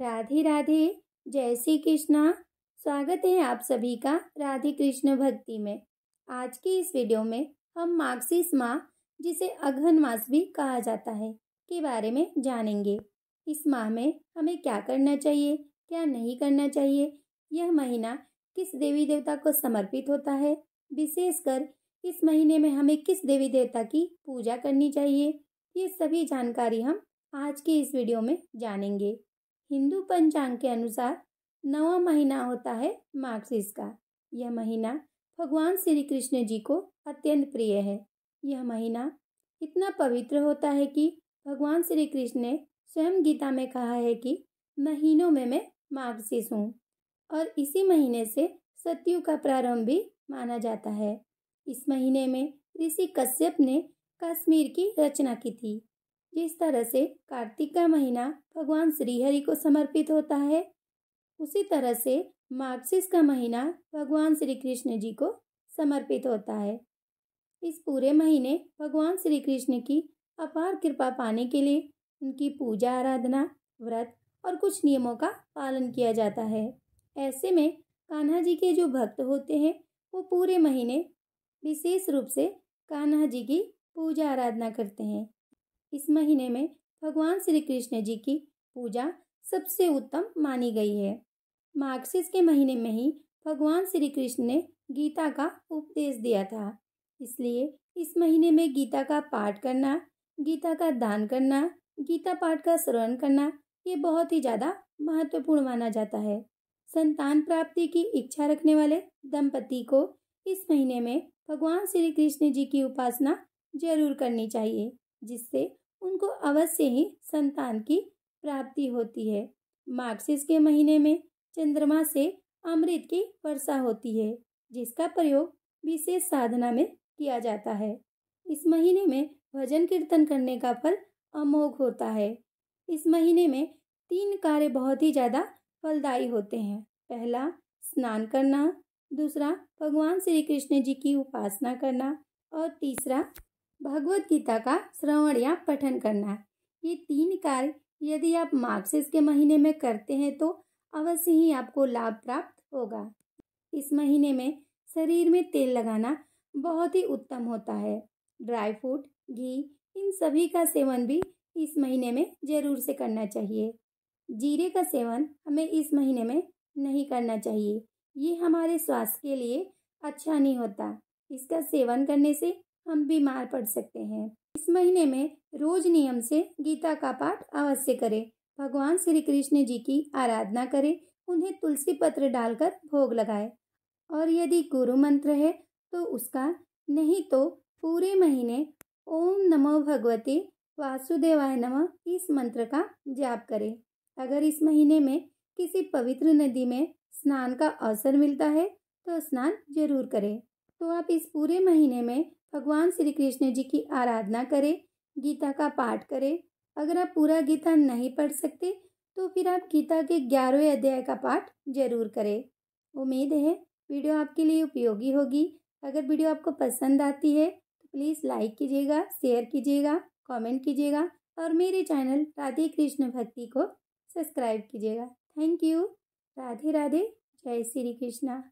राधे राधे जय श्री कृष्णा स्वागत है आप सभी का राधे कृष्ण भक्ति में आज के इस वीडियो में हम मार्क्सिस माह जिसे अघन मास भी कहा जाता है के बारे में जानेंगे इस माह में हमें क्या करना चाहिए क्या नहीं करना चाहिए यह महीना किस देवी देवता को समर्पित होता है विशेषकर इस महीने में हमें किस देवी देवता की पूजा करनी चाहिए ये सभी जानकारी हम आज के इस वीडियो में जानेंगे हिंदू पंचांग के अनुसार नवा महीना होता है मार्क्सिस का यह महीना भगवान श्री कृष्ण जी को अत्यंत प्रिय है यह महीना इतना पवित्र होता है कि भगवान श्री कृष्ण ने स्वयं गीता में कहा है कि महीनों में मैं मार्क्सिस हूँ और इसी महीने से सत्यु का प्रारंभ भी माना जाता है इस महीने में ऋषि कश्यप ने कश्मीर की रचना की थी जिस तरह से कार्तिक का महीना भगवान श्रीहरि को समर्पित होता है उसी तरह से मार्क्सिस का महीना भगवान श्री कृष्ण जी को समर्पित होता है इस पूरे महीने भगवान श्री कृष्ण की अपार कृपा पाने के लिए उनकी पूजा आराधना व्रत और कुछ नियमों का पालन किया जाता है ऐसे में कान्हा जी के जो भक्त होते हैं वो पूरे महीने विशेष रूप से कान्हा जी की पूजा आराधना करते हैं इस महीने में भगवान श्री कृष्ण जी की पूजा सबसे उत्तम मानी गई है मार्क्सिस के महीने में ही भगवान श्री कृष्ण ने गीता का उपदेश दिया था इसलिए इस महीने में गीता का पाठ करना गीता का दान करना गीता पाठ का श्रवण करना ये बहुत ही ज़्यादा महत्वपूर्ण माना जाता है संतान प्राप्ति की इच्छा रखने वाले दंपति को इस महीने में भगवान श्री कृष्ण जी की उपासना जरूर करनी चाहिए जिससे उनको अवश्य ही संतान की प्राप्ति होती है मार्क्सिस के महीने में चंद्रमा से अमृत की वर्षा होती है जिसका प्रयोग विशेष साधना में किया जाता है इस महीने में भजन कीर्तन करने का फल अमोघ होता है इस महीने में तीन कार्य बहुत ही ज़्यादा फलदायी होते हैं पहला स्नान करना दूसरा भगवान श्री कृष्ण जी की उपासना करना और तीसरा भगवत गीता का श्रवण या पठन करना है ये तीन कार्य यदि आप मार्क्सिस के महीने में करते हैं तो अवश्य ही आपको लाभ प्राप्त होगा इस महीने में शरीर में तेल लगाना बहुत ही उत्तम होता है ड्राई फ्रूट घी इन सभी का सेवन भी इस महीने में जरूर से करना चाहिए जीरे का सेवन हमें इस महीने में नहीं करना चाहिए ये हमारे स्वास्थ्य के लिए अच्छा नहीं होता इसका सेवन करने से हम बीमार पड़ सकते हैं इस महीने में रोज नियम से गीता का पाठ अवश्य करें भगवान श्री कृष्ण जी की आराधना करें उन्हें तुलसी पत्र डालकर भोग लगाएं और यदि गुरु मंत्र है तो उसका नहीं तो पूरे महीने ओम नमो भगवते वासुदेवाय नमः इस मंत्र का जाप करें अगर इस महीने में किसी पवित्र नदी में स्नान का अवसर मिलता है तो स्नान जरूर करें तो आप इस पूरे महीने में भगवान श्री कृष्ण जी की आराधना करें गीता का पाठ करें अगर आप पूरा गीता नहीं पढ़ सकते तो फिर आप गीता के ग्यारहवें अध्याय का पाठ जरूर करें उम्मीद है वीडियो आपके लिए उपयोगी होगी अगर वीडियो आपको पसंद आती है तो प्लीज़ लाइक कीजिएगा शेयर कीजिएगा कमेंट कीजिएगा और मेरे चैनल राधे कृष्ण भक्ति को सब्सक्राइब कीजिएगा थैंक यू राधे राधे जय श्री कृष्णा